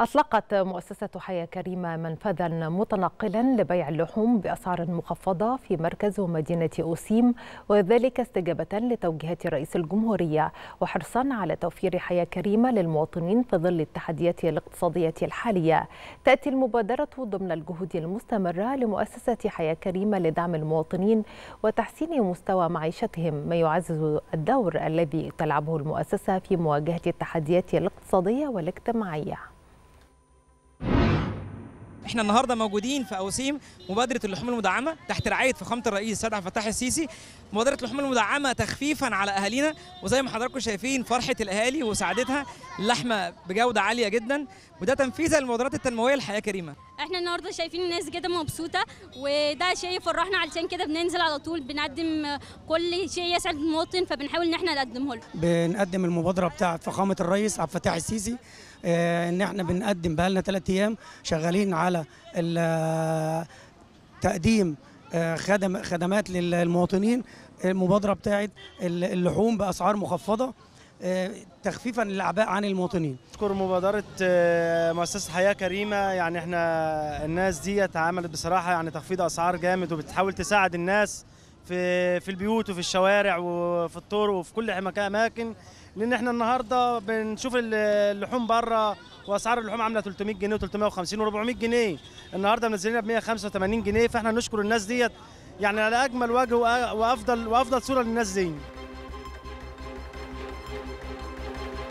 أطلقت مؤسسة حياة كريمة منفذا متنقلا لبيع اللحوم بأسعار مخفضة في مركز ومدينة أوسيم وذلك استجابة لتوجيهات رئيس الجمهورية وحرصا على توفير حياة كريمة للمواطنين في ظل التحديات الاقتصادية الحالية تأتي المبادرة ضمن الجهود المستمرة لمؤسسة حياة كريمة لدعم المواطنين وتحسين مستوى معيشتهم ما يعزز الدور الذي تلعبه المؤسسة في مواجهة التحديات الاقتصادية والاجتماعية احنا النهارده موجودين في اوسيم مبادره اللحوم المدعمه تحت رعايه فخامه الرئيس السيد عبد الفتاح السيسي مبادره اللحوم المدعمه تخفيفا على اهالينا وزي ما حضراتكم شايفين فرحه الاهالي وسعادتها اللحمه بجوده عاليه جدا وده تنفيذا للمبادرات التنمويه لحياه كريمه احنا النهارده شايفين الناس كده مبسوطه وده شيء يفرحنا علشان كده بننزل على طول بنقدم كل شيء يسعد المواطن فبنحاول ان احنا نقدمه له بنقدم المبادره بتاعه فخامه الرئيس عبد الفتاح السيسي آه، ان احنا بنقدم بقالنا ثلاث ايام شغالين على آه، تقديم آه، خدم خدمات للمواطنين المبادره بتاعه اللحوم باسعار مخفضه تخفيفا للاعباء عن المواطنين اشكر مبادره آه، مؤسسه حياه كريمه يعني احنا الناس دي اتعاملت بصراحه يعني تخفيض اسعار جامد وبتحاول تساعد الناس في في البيوت وفي الشوارع وفي الطرق وفي كل اماكن لان احنا النهارده بنشوف اللحوم بره واسعار اللحوم عامله 300 جنيه و350 و400 جنيه النهارده منزلينها ب 185 جنيه فاحنا نشكر الناس ديت يعني على اجمل وجه وافضل وافضل صوره للناس دي